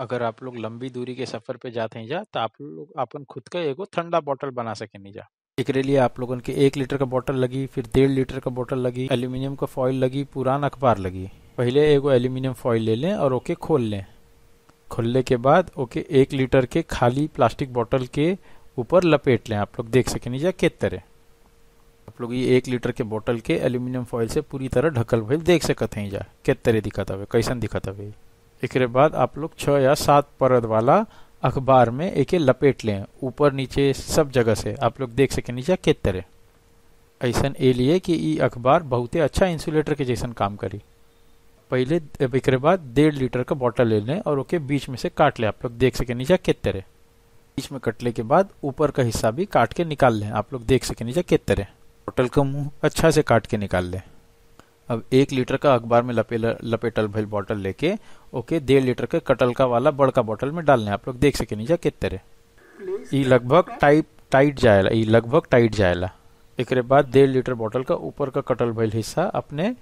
अगर आप लोग लंबी दूरी के सफर पे जाते हैं जा तो आप लोग अपन खुद का एगो ठंडा बॉटल बना नहीं जा एकरे लिए आप लोगों के एक लीटर का बोतल लगी फिर डेढ़ लीटर का बोतल लगी एल्यूमिनियम का फॉइल लगी पुरान अखबार लगी पहले एगो एल्यूमिनियम फॉइल ले लें और ओके खोल लें खोलने के बाद ओके एक लीटर के खाली प्लास्टिक बॉटल के ऊपर लपेट लें आप लोग देख नहीं जा कित तरह आप लोग ये एक लीटर के बोतल के एल्यूमिनियम फॉइल से पूरी तरह ढकल भेल देख सकते हैं जा कित तरह दिखाता हुए कैसन दिखाता हवे एक बाद आप लोग छह या सात परत वाला अखबार में एक लपेट लें ऊपर नीचे सब जगह से आप लोग देख सके नीचे के तरह ऐसा ए लिए कि ये अखबार बहुत ही अच्छा इंसुलेटर के जैसा काम करी पहले एक बाद डेढ़ लीटर का बॉटल ले लें और ओके बीच में से काट लें आप लोग देख सके नीचे के तरह बीच में कटले के बाद ऊपर का हिस्सा भी काट के निकाल लें आप लोग देख सके नीचे के तरह बॉटल का मुंह अच्छा से काट के निकाल लें अब एक लीटर का अखबार में लपे लपेटल भल बॉटल लेके ओके डेढ़ लीटर के कटल का वाला बड़का बॉटल में डालने आप लोग देख सके नहीं जा कितने लगभग टाइप टाइट जाएला ई लगभग टाइट जाएला एक बाद डेढ़ लीटर बॉटल का ऊपर का कटल भल हिस्सा अपने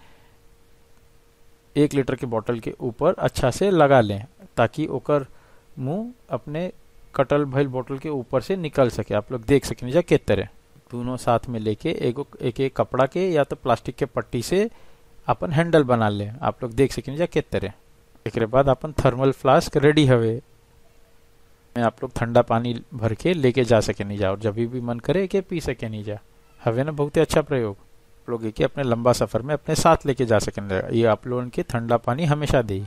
एक लीटर के बॉटल के ऊपर अच्छा से लगा लें ताकि ओकर मुंह अपने कटल भल बॉटल के ऊपर से निकल सके आप लोग देख सके नहीं जा कितने दोनों साथ में लेके एक एक कपड़ा के या तो प्लास्टिक के पट्टी से अपन हैंडल बना लें आप लोग देख सकें जा कितने एक बाद अपन थर्मल फ्लास्क रेडी हवे में आप लोग ठंडा पानी भर के लेके जा सके नहीं जा और जब भी मन करे के पी सके नहीं जा हवे ना बहुत ही अच्छा प्रयोग आप लोग अपने लंबा सफ़र में अपने साथ लेके जा सके ये आप लोगों के ठंडा पानी हमेशा दी